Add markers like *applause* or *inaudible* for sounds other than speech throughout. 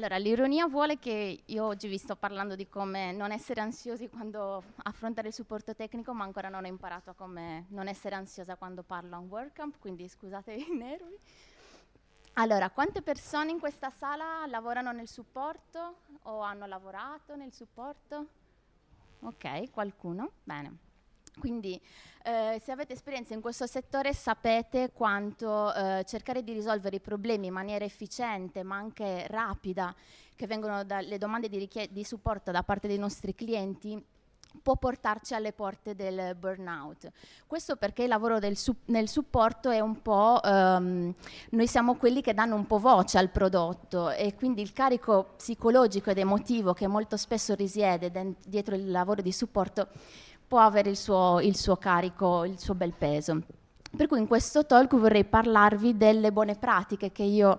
Allora, l'ironia vuole che io oggi vi sto parlando di come non essere ansiosi quando affrontare il supporto tecnico, ma ancora non ho imparato a come non essere ansiosa quando parlo a un WordCamp, quindi scusate i nervi. Allora, quante persone in questa sala lavorano nel supporto o hanno lavorato nel supporto? Ok, qualcuno? Bene. Quindi eh, se avete esperienza in questo settore sapete quanto eh, cercare di risolvere i problemi in maniera efficiente ma anche rapida che vengono dalle domande di, di supporto da parte dei nostri clienti può portarci alle porte del burnout. Questo perché il lavoro su nel supporto è un po', ehm, noi siamo quelli che danno un po' voce al prodotto e quindi il carico psicologico ed emotivo che molto spesso risiede dietro il lavoro di supporto può avere il suo, il suo carico, il suo bel peso. Per cui in questo talk vorrei parlarvi delle buone pratiche che io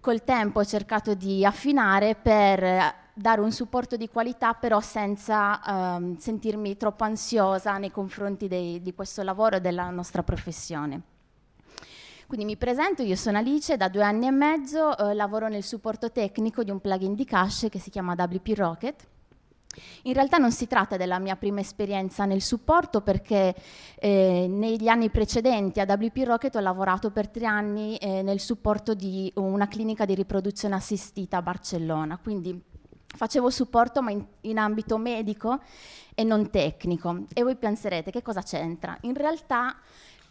col tempo ho cercato di affinare per dare un supporto di qualità però senza ehm, sentirmi troppo ansiosa nei confronti dei, di questo lavoro e della nostra professione. Quindi mi presento, io sono Alice, da due anni e mezzo eh, lavoro nel supporto tecnico di un plugin di cache che si chiama WP Rocket in realtà non si tratta della mia prima esperienza nel supporto perché eh, negli anni precedenti a WP Rocket ho lavorato per tre anni eh, nel supporto di una clinica di riproduzione assistita a Barcellona, quindi facevo supporto ma in, in ambito medico e non tecnico. E voi penserete che cosa c'entra? In realtà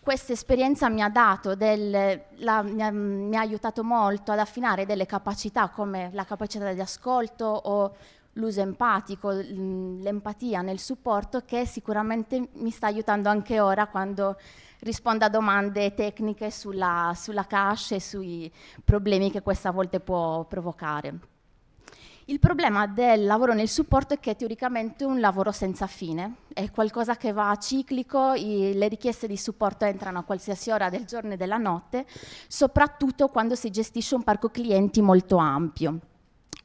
questa esperienza mi ha dato del, la, mi, ha, mi ha aiutato molto ad affinare delle capacità come la capacità di ascolto o l'uso empatico, l'empatia nel supporto che sicuramente mi sta aiutando anche ora quando rispondo a domande tecniche sulla, sulla cache e sui problemi che questa a volte può provocare. Il problema del lavoro nel supporto è che è teoricamente un lavoro senza fine, è qualcosa che va a ciclico, i, le richieste di supporto entrano a qualsiasi ora del giorno e della notte, soprattutto quando si gestisce un parco clienti molto ampio.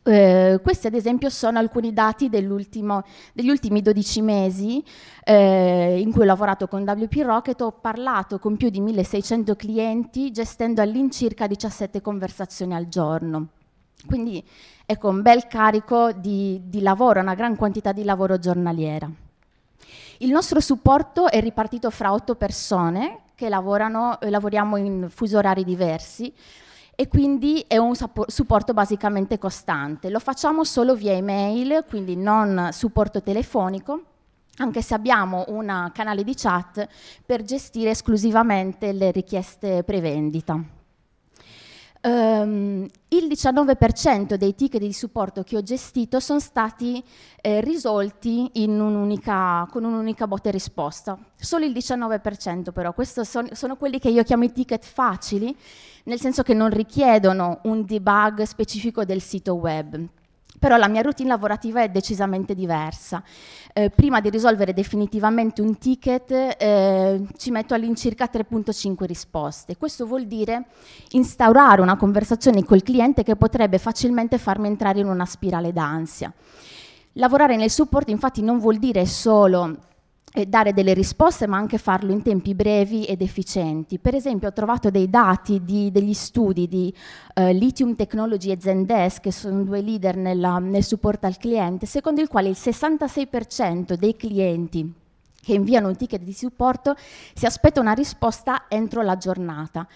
Eh, questi ad esempio sono alcuni dati degli ultimi 12 mesi eh, in cui ho lavorato con WP Rocket, ho parlato con più di 1600 clienti gestendo all'incirca 17 conversazioni al giorno. Quindi ecco un bel carico di, di lavoro, una gran quantità di lavoro giornaliera. Il nostro supporto è ripartito fra otto persone che lavorano, eh, lavoriamo in fuso orari diversi, e quindi è un supporto basicamente costante. Lo facciamo solo via email, quindi non supporto telefonico anche se abbiamo un canale di chat per gestire esclusivamente le richieste prevendita. Um, il 19% dei ticket di supporto che ho gestito sono stati eh, risolti un con un'unica botta e risposta. Solo il 19% però, questi son, sono quelli che io chiamo i ticket facili, nel senso che non richiedono un debug specifico del sito web però la mia routine lavorativa è decisamente diversa. Eh, prima di risolvere definitivamente un ticket eh, ci metto all'incirca 3.5 risposte. Questo vuol dire instaurare una conversazione col cliente che potrebbe facilmente farmi entrare in una spirale d'ansia. Lavorare nel supporto infatti non vuol dire solo dare delle risposte ma anche farlo in tempi brevi ed efficienti. Per esempio ho trovato dei dati di, degli studi di eh, Lithium Technology e Zendesk, che sono due leader nella, nel supporto al cliente, secondo il quale il 66% dei clienti che inviano un ticket di supporto si aspetta una risposta entro la giornata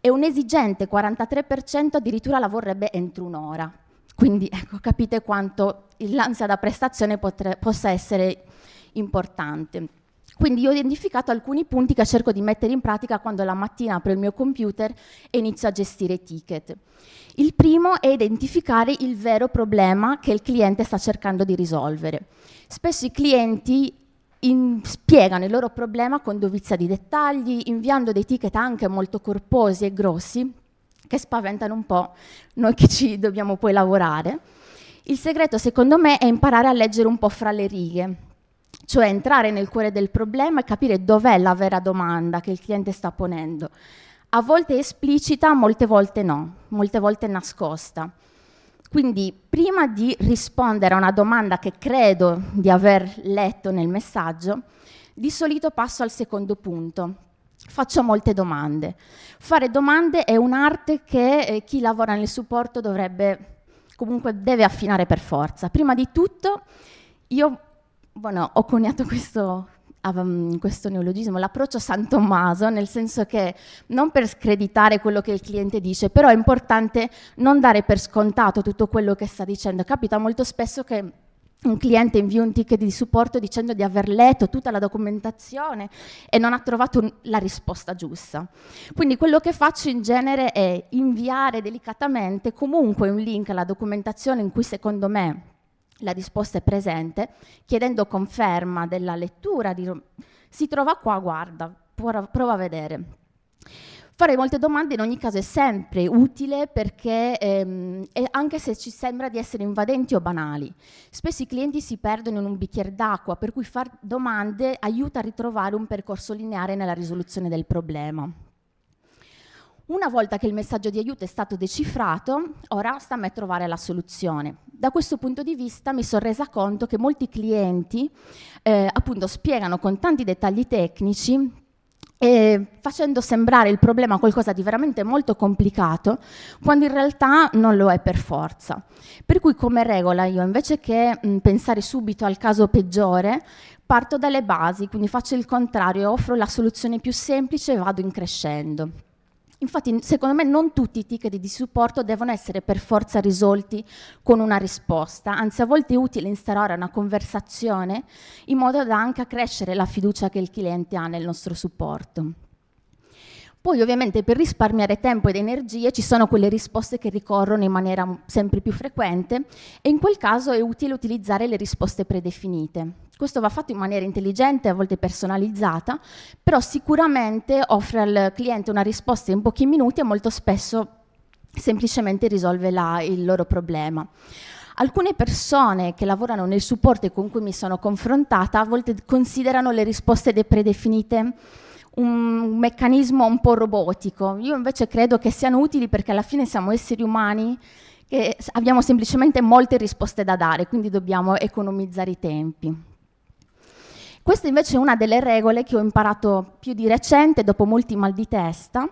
e un esigente 43% addirittura la vorrebbe entro un'ora. Quindi ecco, capite quanto l'ansia da prestazione potre, possa essere importante. Quindi io ho identificato alcuni punti che cerco di mettere in pratica quando la mattina apro il mio computer e inizio a gestire ticket. Il primo è identificare il vero problema che il cliente sta cercando di risolvere. Spesso i clienti in, spiegano il loro problema con dovizia di dettagli, inviando dei ticket anche molto corposi e grossi che spaventano un po' noi che ci dobbiamo poi lavorare. Il segreto secondo me è imparare a leggere un po' fra le righe, cioè entrare nel cuore del problema e capire dov'è la vera domanda che il cliente sta ponendo. A volte esplicita, molte volte no, molte volte nascosta. Quindi prima di rispondere a una domanda che credo di aver letto nel messaggio, di solito passo al secondo punto, faccio molte domande. Fare domande è un'arte che eh, chi lavora nel supporto dovrebbe, comunque deve affinare per forza. Prima di tutto io bueno, boh, ho coniato questo, mm, questo neologismo, l'approccio San Tommaso, nel senso che non per screditare quello che il cliente dice, però è importante non dare per scontato tutto quello che sta dicendo. Capita molto spesso che un cliente invia un ticket di supporto dicendo di aver letto tutta la documentazione e non ha trovato la risposta giusta. Quindi quello che faccio in genere è inviare delicatamente comunque un link alla documentazione in cui secondo me la disposta è presente, chiedendo conferma della lettura, di, si trova qua, guarda, prova a vedere. Fare molte domande in ogni caso è sempre utile perché ehm, anche se ci sembra di essere invadenti o banali, spesso i clienti si perdono in un bicchiere d'acqua, per cui fare domande aiuta a ritrovare un percorso lineare nella risoluzione del problema. Una volta che il messaggio di aiuto è stato decifrato, ora sta a me trovare la soluzione. Da questo punto di vista mi sono resa conto che molti clienti eh, appunto spiegano con tanti dettagli tecnici e eh, facendo sembrare il problema qualcosa di veramente molto complicato, quando in realtà non lo è per forza. Per cui come regola io, invece che mh, mm, pensare subito al caso peggiore, parto dalle basi, quindi faccio il contrario, offro la soluzione più semplice e vado in crescendo. Infatti, secondo me, non tutti i ticket di supporto devono essere per forza risolti con una risposta, anzi a volte è utile instaurare una conversazione in modo da anche accrescere la fiducia che il cliente ha nel nostro supporto. Poi ovviamente per risparmiare tempo ed energie ci sono quelle risposte che ricorrono in maniera sempre più frequente e in quel caso è utile utilizzare le risposte predefinite. Questo va fatto in maniera intelligente, a volte personalizzata, però sicuramente offre al cliente una risposta in pochi minuti e molto spesso semplicemente risolve la, il loro problema. Alcune persone che lavorano nel supporto e con cui mi sono confrontata a volte considerano le risposte predefinite un meccanismo un po' robotico. Io invece credo che siano utili perché alla fine siamo esseri umani che abbiamo semplicemente molte risposte da dare, quindi dobbiamo economizzare i tempi. Questa invece è una delle regole che ho imparato più di recente, dopo molti mal di testa,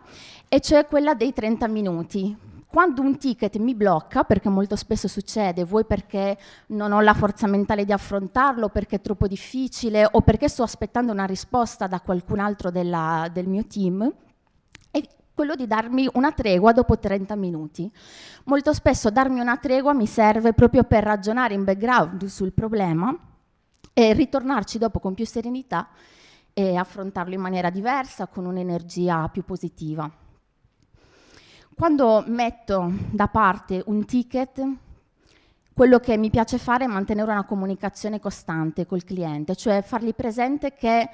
e cioè quella dei 30 minuti quando un ticket mi blocca, perché molto spesso succede, vuoi perché non ho la forza mentale di affrontarlo, perché è troppo difficile o perché sto aspettando una risposta da qualcun altro della, del mio team, è quello di darmi una tregua dopo 30 minuti. Molto spesso darmi una tregua mi serve proprio per ragionare in background sul problema e ritornarci dopo con più serenità e affrontarlo in maniera diversa, con un'energia più positiva. Quando metto da parte un ticket, quello che mi piace fare è mantenere una comunicazione costante col cliente, cioè fargli presente che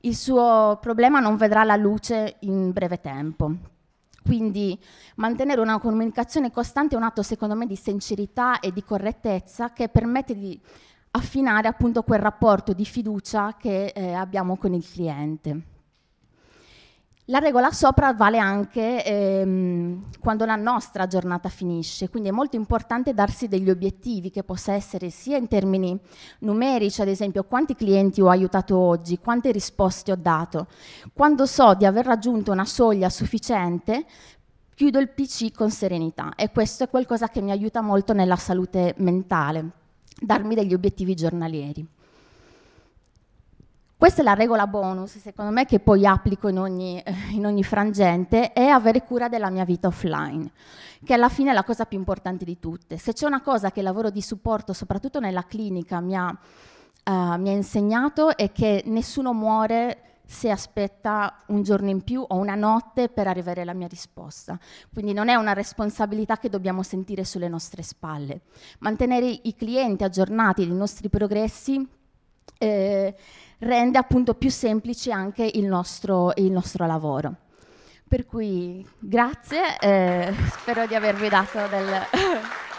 il suo problema non vedrà la luce in breve tempo. Quindi mantenere una comunicazione costante è un atto, secondo me, di sincerità e di correttezza che permette di affinare appunto quel rapporto di fiducia che eh, abbiamo con il cliente. La regola sopra vale anche ehm, quando la nostra giornata finisce, quindi è molto importante darsi degli obiettivi che possa essere sia in termini numerici, ad esempio quanti clienti ho aiutato oggi, quante risposte ho dato. Quando so di aver raggiunto una soglia sufficiente, chiudo il PC con serenità e questo è qualcosa che mi aiuta molto nella salute mentale, darmi degli obiettivi giornalieri. Questa è la regola bonus, secondo me, che poi applico in ogni, *laughs* in ogni, frangente, è avere cura della mia vita offline, che alla fine è la cosa più importante di tutte. Se c'è una cosa che il lavoro di supporto, soprattutto nella clinica, mi ha, uh, mi ha insegnato è che nessuno muore se aspetta un giorno in più o una notte per arrivare alla mia risposta. Quindi non è una responsabilità che dobbiamo sentire sulle nostre spalle. Mantenere i clienti aggiornati dei nostri progressi eh, rende appunto più semplice anche il nostro, il nostro lavoro. Per cui grazie, eh, spero di avervi dato del... *laughs*